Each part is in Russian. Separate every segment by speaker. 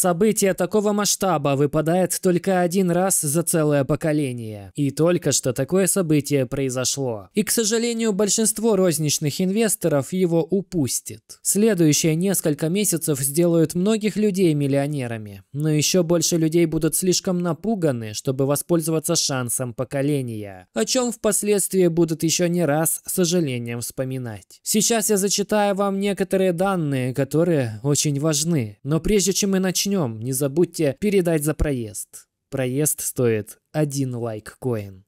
Speaker 1: Событие такого масштаба выпадает только один раз за целое поколение. И только что такое событие произошло. И, к сожалению, большинство розничных инвесторов его упустит. Следующие несколько месяцев сделают многих людей миллионерами. Но еще больше людей будут слишком напуганы, чтобы воспользоваться шансом поколения. О чем впоследствии будут еще не раз с сожалением вспоминать. Сейчас я зачитаю вам некоторые данные, которые очень важны. Но прежде чем мы начнем, начнем, не забудьте передать за проезд. Проезд стоит один лайк коин.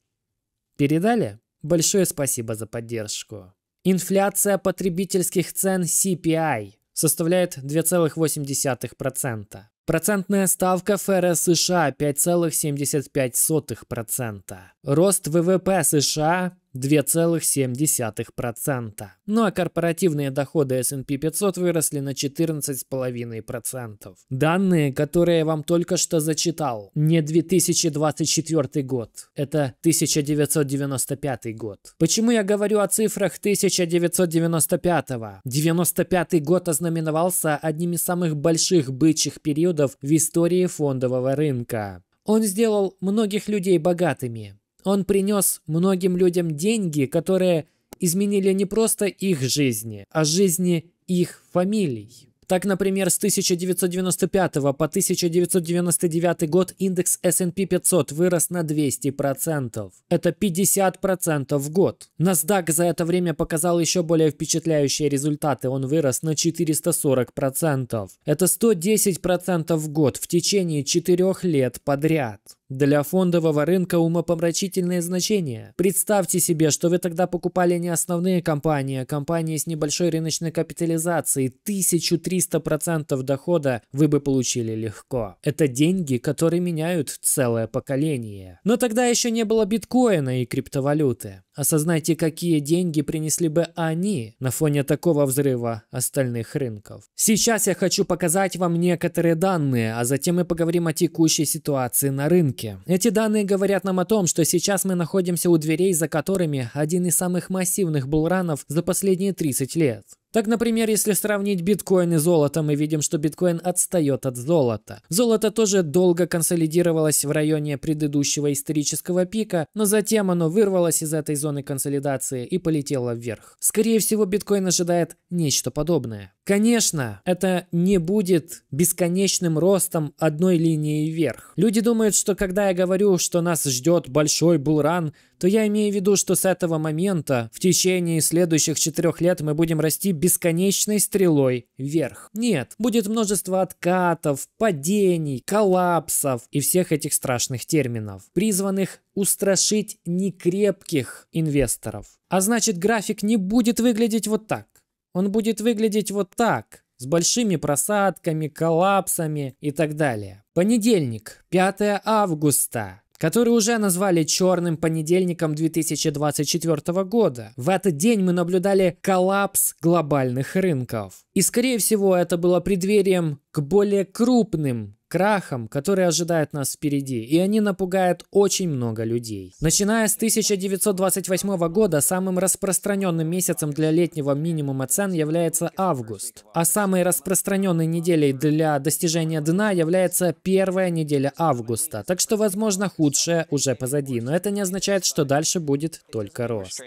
Speaker 1: Передали? Большое спасибо за поддержку. Инфляция потребительских цен CPI составляет 2,8%. Процентная ставка ФРС США 5,75%. Рост ВВП США 2,7%. Ну а корпоративные доходы S&P 500 выросли на 14,5%. Данные, которые я вам только что зачитал, не 2024 год, это 1995 год. Почему я говорю о цифрах 1995? 95 год ознаменовался одним из самых больших бычьих периодов в истории фондового рынка. Он сделал многих людей богатыми, он принес многим людям деньги, которые изменили не просто их жизни, а жизни их фамилий. Так, например, с 1995 по 1999 год индекс S&P 500 вырос на 200%. Это 50% в год. NASDAQ за это время показал еще более впечатляющие результаты. Он вырос на 440%. Это 110% в год в течение 4 лет подряд. Для фондового рынка умопомрачительное значение. Представьте себе, что вы тогда покупали не основные компании, а компании с небольшой рыночной капитализацией. 1300% дохода вы бы получили легко. Это деньги, которые меняют целое поколение. Но тогда еще не было биткоина и криптовалюты. Осознайте, какие деньги принесли бы они на фоне такого взрыва остальных рынков. Сейчас я хочу показать вам некоторые данные, а затем мы поговорим о текущей ситуации на рынке. Эти данные говорят нам о том, что сейчас мы находимся у дверей, за которыми один из самых массивных булранов за последние 30 лет. Так, например, если сравнить биткоин и золото, мы видим, что биткоин отстает от золота. Золото тоже долго консолидировалось в районе предыдущего исторического пика, но затем оно вырвалось из этой зоны консолидации и полетело вверх. Скорее всего, биткоин ожидает нечто подобное. Конечно, это не будет бесконечным ростом одной линии вверх. Люди думают, что когда я говорю, что нас ждет большой булран, то я имею в виду, что с этого момента в течение следующих четырех лет мы будем расти бесконечной стрелой вверх. Нет, будет множество откатов, падений, коллапсов и всех этих страшных терминов, призванных устрашить некрепких инвесторов. А значит, график не будет выглядеть вот так. Он будет выглядеть вот так, с большими просадками, коллапсами и так далее. Понедельник, 5 августа который уже назвали «Черным понедельником 2024 года». В этот день мы наблюдали коллапс глобальных рынков. И, скорее всего, это было преддверием к более крупным крахом, который ожидает нас впереди, и они напугают очень много людей. Начиная с 1928 года, самым распространенным месяцем для летнего минимума цен является август, а самой распространенной неделей для достижения дна является первая неделя августа, так что, возможно, худшее уже позади, но это не означает, что дальше будет только рост.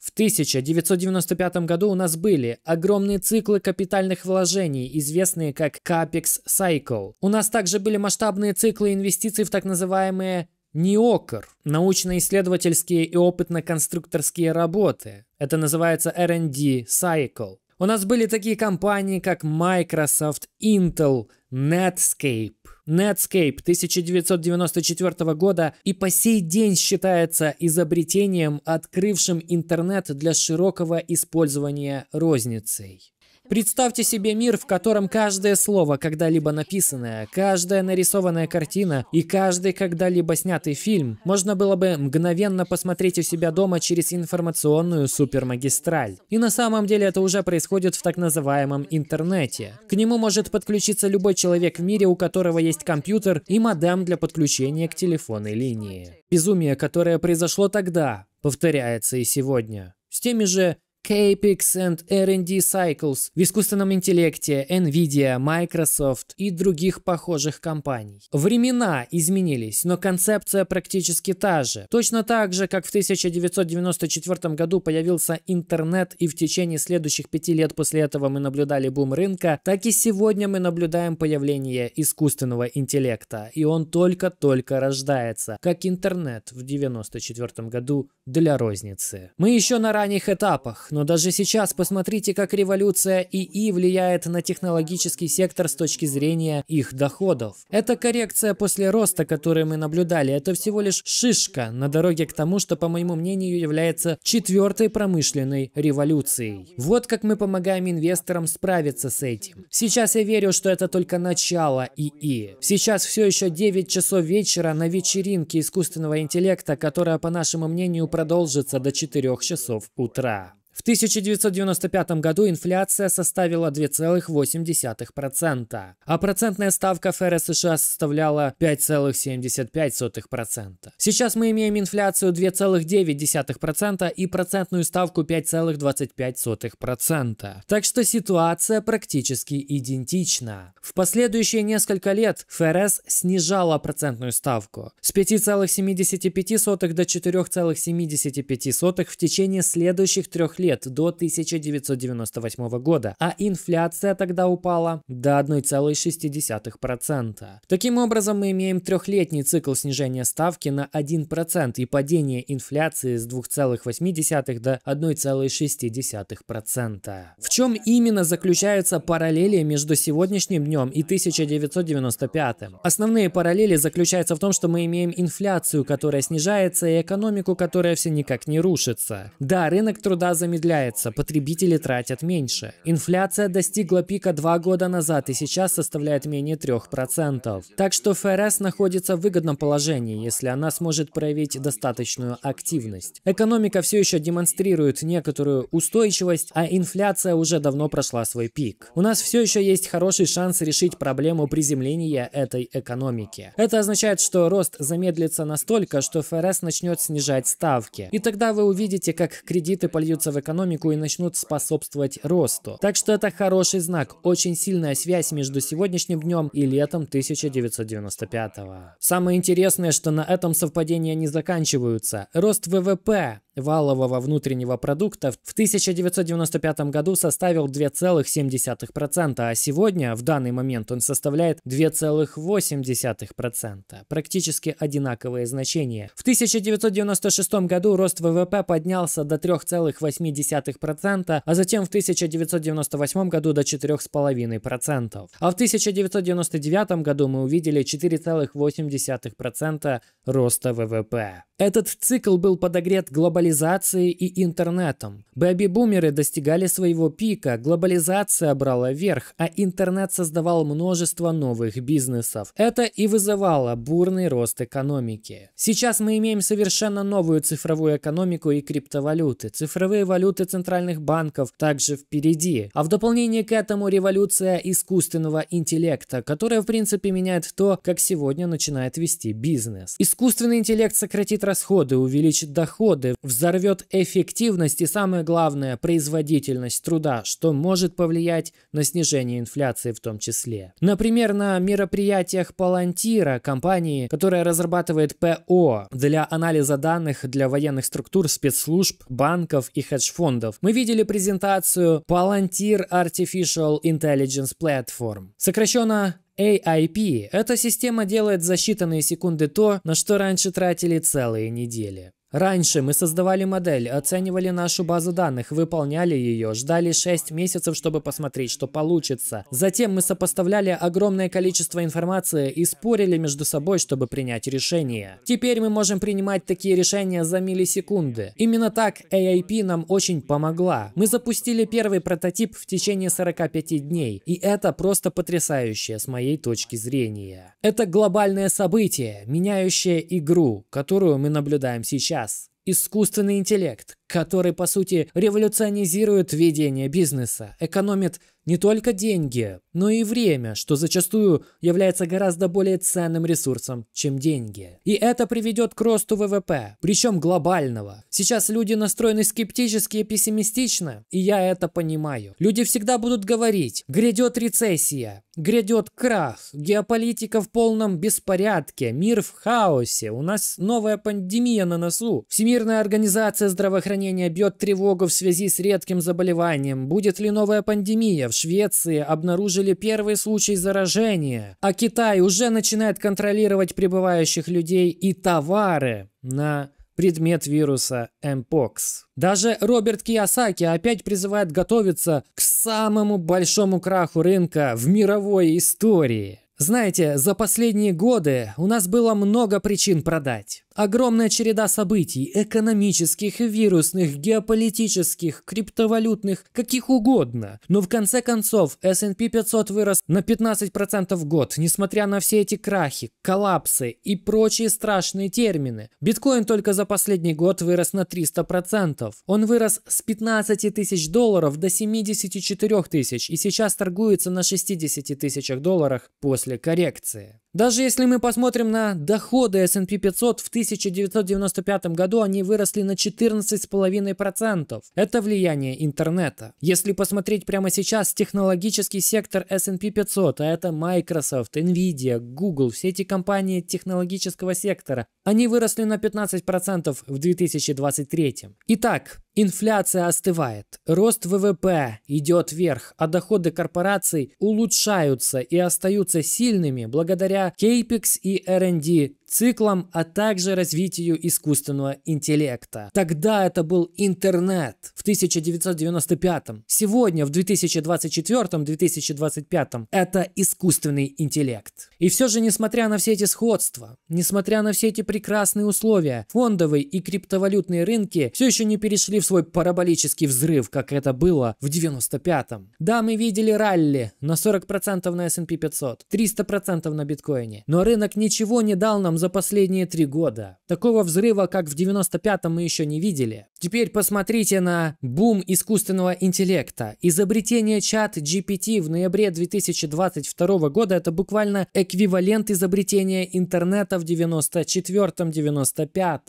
Speaker 1: В 1995 году у нас были огромные циклы капитальных вложений, известные как CAPEX Cycle. У нас также были масштабные циклы инвестиций в так называемые НИОКР – научно-исследовательские и опытно-конструкторские работы. Это называется R&D Cycle. У нас были такие компании, как Microsoft, Intel, Netscape, Netscape 1994 года и по сей день считается изобретением, открывшим интернет для широкого использования розницей. Представьте себе мир, в котором каждое слово, когда-либо написанное, каждая нарисованная картина и каждый когда-либо снятый фильм можно было бы мгновенно посмотреть у себя дома через информационную супермагистраль. И на самом деле это уже происходит в так называемом интернете. К нему может подключиться любой человек в мире, у которого есть компьютер и модем для подключения к телефонной линии. Безумие, которое произошло тогда, повторяется и сегодня. С теми же Capex and R&D Cycles в искусственном интеллекте, Nvidia, Microsoft и других похожих компаний. Времена изменились, но концепция практически та же. Точно так же, как в 1994 году появился интернет и в течение следующих пяти лет после этого мы наблюдали бум рынка, так и сегодня мы наблюдаем появление искусственного интеллекта, и он только-только рождается, как интернет в 1994 году для розницы. Мы еще на ранних этапах, но даже сейчас посмотрите, как революция ИИ влияет на технологический сектор с точки зрения их доходов. Эта коррекция после роста, который мы наблюдали. Это всего лишь шишка на дороге к тому, что, по моему мнению, является четвертой промышленной революцией. Вот как мы помогаем инвесторам справиться с этим. Сейчас я верю, что это только начало ИИ. Сейчас все еще 9 часов вечера на вечеринке искусственного интеллекта, которая, по нашему мнению, продолжится до 4 часов утра. В 1995 году инфляция составила 2,8%, а процентная ставка ФРС США составляла 5,75%. Сейчас мы имеем инфляцию 2,9% и процентную ставку 5,25%. Так что ситуация практически идентична. В последующие несколько лет ФРС снижала процентную ставку с 5,75 до 4,75 в течение следующих трех лет лет до 1998 года, а инфляция тогда упала до 1,6%. Таким образом, мы имеем трехлетний цикл снижения ставки на 1% и падение инфляции с 2,8 до 1,6%. В чем именно заключаются параллели между сегодняшним днем и 1995? Основные параллели заключаются в том, что мы имеем инфляцию, которая снижается, и экономику, которая все никак не рушится. Да, рынок труда замедляется замедляется, потребители тратят меньше. Инфляция достигла пика два года назад и сейчас составляет менее 3%. Так что ФРС находится в выгодном положении, если она сможет проявить достаточную активность. Экономика все еще демонстрирует некоторую устойчивость, а инфляция уже давно прошла свой пик. У нас все еще есть хороший шанс решить проблему приземления этой экономики. Это означает, что рост замедлится настолько, что ФРС начнет снижать ставки. И тогда вы увидите, как кредиты польются в экономику и начнут способствовать росту. Так что это хороший знак, очень сильная связь между сегодняшним днем и летом 1995 -го. Самое интересное, что на этом совпадения не заканчиваются. Рост ВВП валового внутреннего продукта в 1995 году составил 2,7%, а сегодня, в данный момент, он составляет 2,8%. Практически одинаковые значения. В 1996 году рост ВВП поднялся до 3,8%, а затем в 1998 году до 4,5%. А в 1999 году мы увидели 4,8% роста ВВП. Этот цикл был подогрет глобальным глобализацией и интернетом. Бэби-бумеры достигали своего пика, глобализация брала верх, а интернет создавал множество новых бизнесов. Это и вызывало бурный рост экономики. Сейчас мы имеем совершенно новую цифровую экономику и криптовалюты. Цифровые валюты центральных банков также впереди. А в дополнение к этому революция искусственного интеллекта, которая в принципе меняет то, как сегодня начинает вести бизнес. Искусственный интеллект сократит расходы, увеличит доходы, взорвет эффективность и, самое главное, производительность труда, что может повлиять на снижение инфляции в том числе. Например, на мероприятиях Palantir, компании, которая разрабатывает ПО для анализа данных для военных структур, спецслужб, банков и хедж-фондов, мы видели презентацию Palantir Artificial Intelligence Platform, сокращенно AIP – эта система делает за считанные секунды то, на что раньше тратили целые недели. Раньше мы создавали модель, оценивали нашу базу данных, выполняли ее, ждали 6 месяцев, чтобы посмотреть, что получится. Затем мы сопоставляли огромное количество информации и спорили между собой, чтобы принять решение. Теперь мы можем принимать такие решения за миллисекунды. Именно так AIP нам очень помогла. Мы запустили первый прототип в течение 45 дней, и это просто потрясающе с моей точки зрения. Это глобальное событие, меняющее игру, которую мы наблюдаем сейчас час, искусственный интеллект, который, по сути, революционизирует ведение бизнеса, экономит не только деньги, но и время, что зачастую является гораздо более ценным ресурсом, чем деньги. И это приведет к росту ВВП, причем глобального. Сейчас люди настроены скептически и пессимистично, и я это понимаю. Люди всегда будут говорить, грядет рецессия, грядет крах, геополитика в полном беспорядке, мир в хаосе, у нас новая пандемия на носу, Всемирная организация здравоохранения здравоохранения бьет тревогу в связи с редким заболеванием. Будет ли новая пандемия? В Швеции обнаружили первый случай заражения. А Китай уже начинает контролировать прибывающих людей и товары на предмет вируса Mpox. Даже Роберт Киосаки опять призывает готовиться к самому большому краху рынка в мировой истории. Знаете, за последние годы у нас было много причин продать. Огромная череда событий – экономических, вирусных, геополитических, криптовалютных, каких угодно. Но в конце концов S&P 500 вырос на 15% в год, несмотря на все эти крахи, коллапсы и прочие страшные термины. Биткоин только за последний год вырос на 300%. Он вырос с 15 тысяч долларов до 74 тысяч и сейчас торгуется на 60 тысячах долларах после коррекции. Даже если мы посмотрим на доходы S&P 500 в 1995 году, они выросли на 14,5%. Это влияние интернета. Если посмотреть прямо сейчас, технологический сектор S&P 500, а это Microsoft, Nvidia, Google, все эти компании технологического сектора, они выросли на 15% в 2023. Итак, Инфляция остывает, рост ВВП идет вверх, а доходы корпораций улучшаются и остаются сильными благодаря CAPEX и R&D циклам, а также развитию искусственного интеллекта. Тогда это был интернет в 1995. Сегодня, в 2024-2025, м м это искусственный интеллект. И все же, несмотря на все эти сходства, несмотря на все эти прекрасные условия, фондовые и криптовалютные рынки все еще не перешли в свой параболический взрыв, как это было в 95-м. Да, мы видели ралли на 40% на S&P 500, 300% на биткоине, но рынок ничего не дал нам за последние три года. Такого взрыва, как в 95-м, мы еще не видели. Теперь посмотрите на бум искусственного интеллекта. Изобретение чат GPT в ноябре 2022 года – это буквально эквивалент изобретения интернета в 94-95.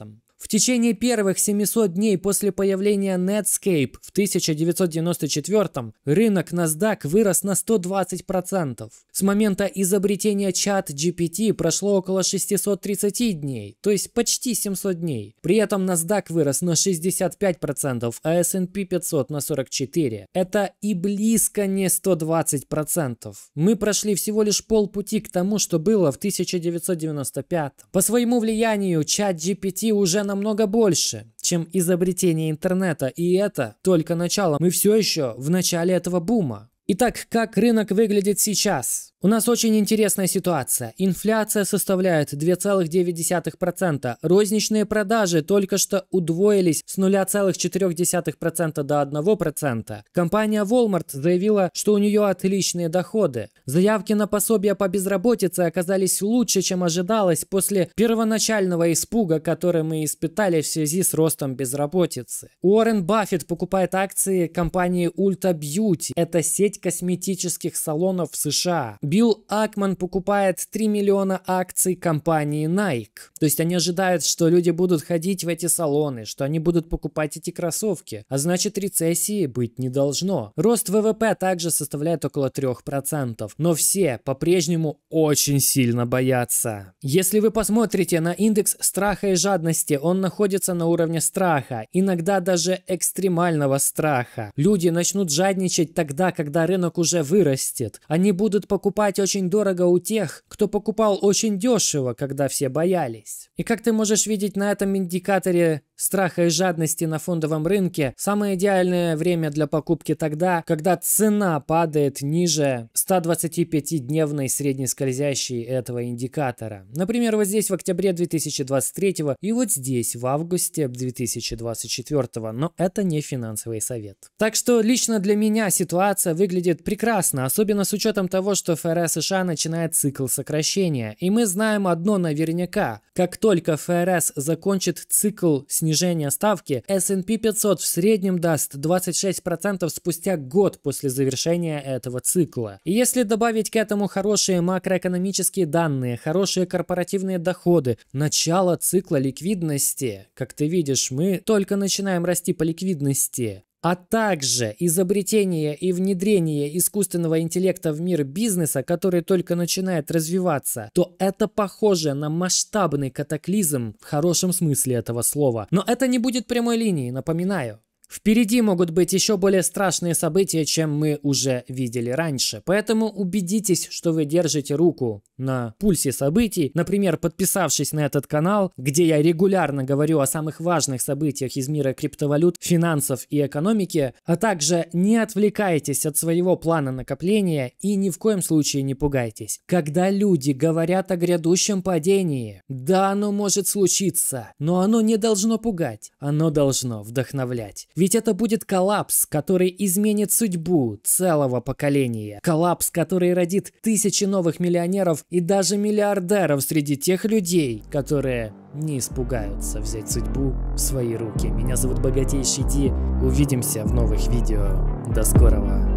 Speaker 1: В течение первых 700 дней после появления Netscape в 1994 рынок NASDAQ вырос на 120%. С момента изобретения чат GPT прошло около 630 дней, то есть почти 700 дней. При этом NASDAQ вырос на 65%, а S&P 500 на 44%. Это и близко не 120%. Мы прошли всего лишь полпути к тому, что было в 1995. По своему влиянию чат GPT уже намного больше, чем изобретение интернета, и это только начало. Мы все еще в начале этого бума. Итак, как рынок выглядит сейчас? У нас очень интересная ситуация. Инфляция составляет 2,9%. Розничные продажи только что удвоились с 0,4% до 1%. Компания Walmart заявила, что у нее отличные доходы. Заявки на пособия по безработице оказались лучше, чем ожидалось после первоначального испуга, который мы испытали в связи с ростом безработицы. Уоррен Баффет покупает акции компании Ulta Beauty. Это сеть косметических салонов в США. Билл Акман покупает 3 миллиона акций компании Nike. То есть они ожидают, что люди будут ходить в эти салоны, что они будут покупать эти кроссовки. А значит, рецессии быть не должно. Рост ВВП также составляет около 3%. Но все по-прежнему очень сильно боятся. Если вы посмотрите на индекс страха и жадности, он находится на уровне страха, иногда даже экстремального страха. Люди начнут жадничать тогда, когда рынок уже вырастет. Они будут покупать покупать очень дорого у тех, кто покупал очень дешево, когда все боялись. И как ты можешь видеть на этом индикаторе страха и жадности на фондовом рынке, самое идеальное время для покупки тогда, когда цена падает ниже 125-дневной средней скользящей этого индикатора. Например, вот здесь в октябре 2023 и вот здесь в августе 2024, но это не финансовый совет. Так что лично для меня ситуация выглядит прекрасно, особенно с учетом того, что ФРС ФРС США начинает цикл сокращения. И мы знаем одно наверняка. Как только ФРС закончит цикл снижения ставки, S&P 500 в среднем даст 26% спустя год после завершения этого цикла. И если добавить к этому хорошие макроэкономические данные, хорошие корпоративные доходы, начало цикла ликвидности, как ты видишь, мы только начинаем расти по ликвидности, а также изобретение и внедрение искусственного интеллекта в мир бизнеса, который только начинает развиваться, то это похоже на масштабный катаклизм в хорошем смысле этого слова. Но это не будет прямой линии, напоминаю. Впереди могут быть еще более страшные события, чем мы уже видели раньше. Поэтому убедитесь, что вы держите руку на пульсе событий. Например, подписавшись на этот канал, где я регулярно говорю о самых важных событиях из мира криптовалют, финансов и экономики, а также не отвлекайтесь от своего плана накопления и ни в коем случае не пугайтесь. Когда люди говорят о грядущем падении, да, оно может случиться, но оно не должно пугать, оно должно вдохновлять. Ведь это будет коллапс, который изменит судьбу целого поколения. Коллапс, который родит тысячи новых миллионеров и даже миллиардеров среди тех людей, которые не испугаются взять судьбу в свои руки. Меня зовут Богатейший Ди. Увидимся в новых видео. До скорого.